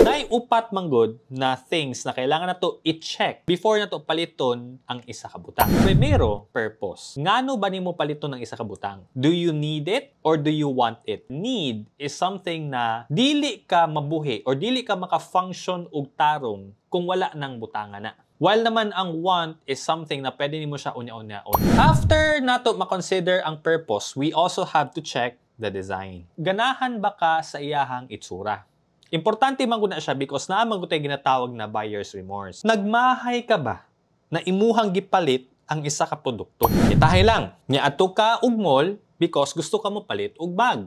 Nay upat manggod na things na kailangan na to i-check before na to paliton ang isa ka butang. Primero, purpose. Ngano ba nimo paliton ang isa ka butang? Do you need it or do you want it? Need is something na dili ka mabuhi or dili ka maka-function og tarong kung wala ng butanga na. While naman ang want is something na pwede nimo siya unya-unya. After nato makonsider ang purpose, we also have to check the design. Ganahan ba ka sa iyahang itsura? Importante man gud siya because naa man gud ginatawag na buyer's remorse. Nagmahay ka ba na imuhang gipalit ang isa ka produkto? Itahay lang, nya ato ka og mall because gusto ka mo palit og bag.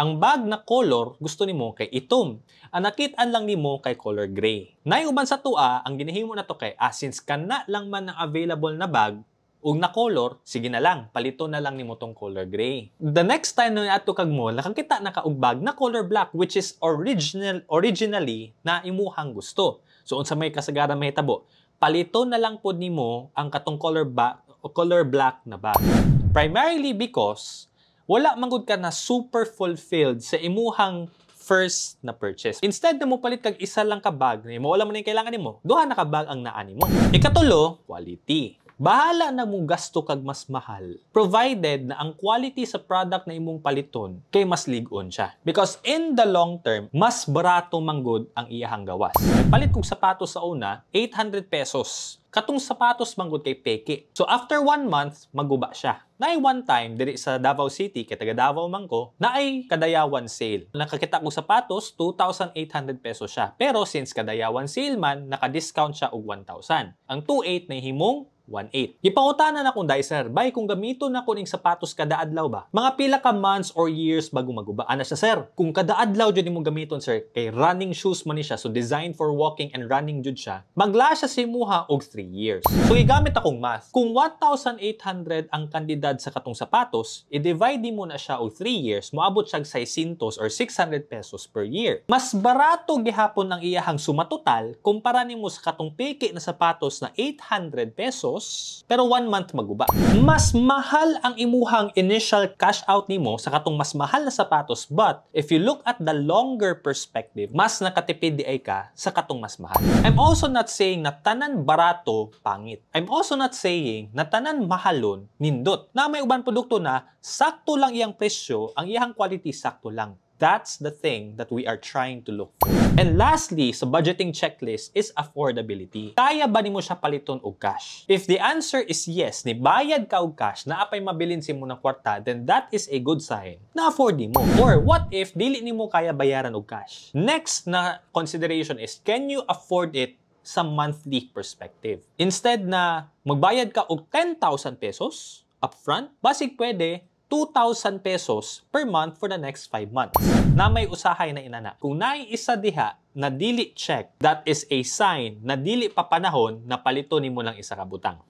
Ang bag na color gusto nimo kay itom. Ang nakit-an lang nimo kay color gray. Nay uban sa tua ang ginahimo na to kay since kana lang man ang available na bag ug na color, sige na lang, palito na lang nimo tong color gray. The next time na ato kag mall, nakakita na ka bag na color black which is original originally na imuhang gusto. So unsa may kasagaran mahitabo, palito na lang pod nimo ang katong color ba color black na bag. Primarily because wala mangud ka na super fulfilled sa imuhang first na purchase. Instead na mo palit kag isa lang ka bag na mo, wala man kailangan nimo. Duha na ka bag ang naa nimo. Ikatulo, quality. Bahala na mong gasto kag mas mahal provided na ang quality sa product na imong paliton kay mas ligon siya. Because in the long term, mas barato manggod ang iyahang gawas. Palit kong sapatos sa una, 800 pesos katong sapatos manggod kay Peke. So after one month, maguba siya. Na one time, diri sa Davao City, kay taga Davao man ko, na ay kadayawan sale. Nakakita ko sapatos, 2,800 pesos siya. Pero since kadayawan sale man, nakadiscount siya og 1,000. Ang 2,800 na himong 1.8. Gipangutana na kung dai sir, bay kung gamito na kuning sapatos kada adlaw ba? Mga pila ka months or years bago maguba. Ana siya sir. Kung kada adlaw jud imong gamiton sir, kay running shoes man ni siya so designed for walking and running jud siya. Magla siya si muha og 3 years. So igamit akong math. Kung 1,800 ang kandidat sa katong sapatos, i-divide mo na siya og 3 years, moabot siya 600 or 600 pesos per year. Mas barato gihapon ang iyahang sumatotal kumpara nimo sa katong peke na sapatos na 800 pesos gastos, pero one month maguba. Mas mahal ang imuhang initial cash out nimo sa katong mas mahal na sapatos but if you look at the longer perspective, mas nakatipid di ay ka sa katong mas mahal. I'm also not saying na tanan barato pangit. I'm also not saying na tanan mahalon nindot. Na may uban produkto na sakto lang iyang presyo, ang iyang quality sakto lang. That's the thing that we are trying to look for. And lastly, sa budgeting checklist is affordability. Kaya ba nimo siya paliton og cash? If the answer is yes, ni bayad ka og cash na apay mabilin si mo ng kwarta, then that is a good sign na afford mo. Or what if dili nimo kaya bayaran og cash? Next na consideration is can you afford it sa monthly perspective? Instead na magbayad ka og 10,000 pesos upfront, basic pwede 2,000 pesos per month for the next 5 months na may usahay na inana. Kung naiisa diha na dili check, that is a sign na dili pa panahon na palito nimo lang isa ka butang.